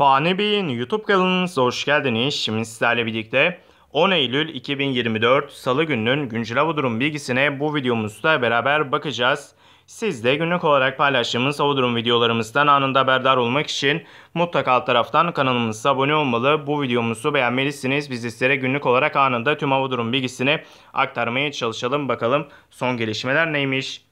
Fani Bey'in YouTube kanalınıza hoş geldiniz. Şimdi sizlerle birlikte 10 Eylül 2024 Salı gününün güncel hava durum bilgisine bu videomuzda beraber bakacağız. Siz de günlük olarak paylaştığımız hava durum videolarımızdan anında haberdar olmak için mutlaka alt taraftan kanalımıza abone olmalı. Bu videomuzu beğenmelisiniz. Biz sizlere günlük olarak anında tüm hava durum bilgisini aktarmaya çalışalım. Bakalım son gelişmeler neymiş?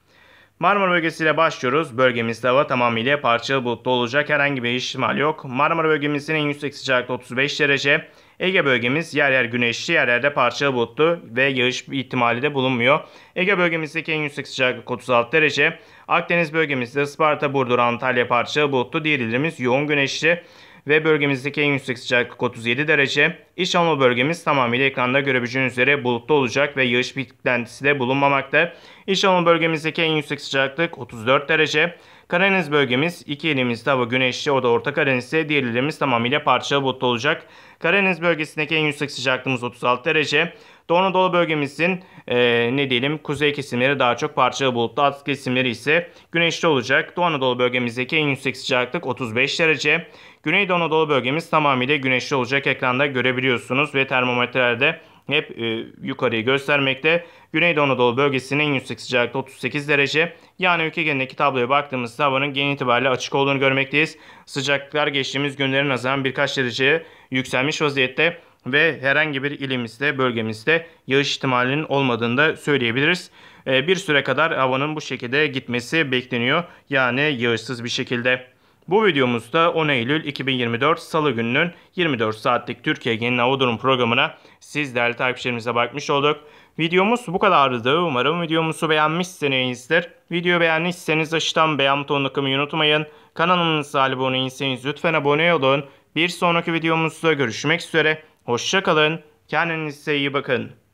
Marmara bölgesiyle başlıyoruz. Bölgemizde hava tamamıyla parçalı bulutlu olacak. Herhangi bir ihtimal yok. Marmara bölgemizin en yüksek sıcaklığı 35 derece. Ege bölgemiz yer yer güneşli, yer yerde parçalı bulutlu ve yağış ihtimali de bulunmuyor. Ege bölgemizdeki en yüksek sıcaklık 36 derece. Akdeniz bölgemizde Sparta, Burdur, Antalya parçalı bulutlu. Diğer illerimiz yoğun güneşli ve bölgemizdeki en yüksek sıcaklık 37 derece. İç Anadolu bölgemiz tamamıyla ekranda görebileceğiniz üzere bulutlu olacak ve yağış beklentisi de bulunmamakta. İç Anadolu bölgemizdeki en yüksek sıcaklık 34 derece. Karadeniz bölgemiz iki elimiz hava güneşli o da Orta Karadeniz'de diğer illerimiz tamamıyla parça bulutlu olacak. Karadeniz bölgesindeki en yüksek sıcaklığımız 36 derece. Doğu Anadolu bölgemizin e, ne diyelim kuzey kesimleri daha çok parçalı bulutlu. Alt kesimleri ise güneşli olacak. Doğu Anadolu bölgemizdeki en yüksek sıcaklık 35 derece. Güneydoğu Anadolu bölgemiz tamamıyla güneşli olacak. Ekranda görebiliyorsunuz ve termometrelerde hep e, yukarıyı göstermekte. Güneydoğu Anadolu bölgesinin en yüksek sıcaklığı 38 derece. Yani ülke genelindeki tabloya baktığımızda havanın genel itibariyle açık olduğunu görmekteyiz. Sıcaklıklar geçtiğimiz günlerin nazaran birkaç derece yükselmiş vaziyette ve herhangi bir ilimizde, bölgemizde yağış ihtimalinin olmadığını da söyleyebiliriz. E, bir süre kadar havanın bu şekilde gitmesi bekleniyor. Yani yağışsız bir şekilde. Bu videomuzda 10 Eylül 2024 Salı gününün 24 saatlik Türkiye Genel Hava Durum programına siz değerli takipçilerimize bakmış olduk. Videomuz bu kadardı. Umarım videomuzu beğenmişsinizdir. Video beğendiyseniz aşağıdan beğen butonunu kımayı unutmayın. Kanalımıza abone değilseniz lütfen abone olun. Bir sonraki videomuzda görüşmek üzere. Hoşçakalın. Kendinize iyi bakın.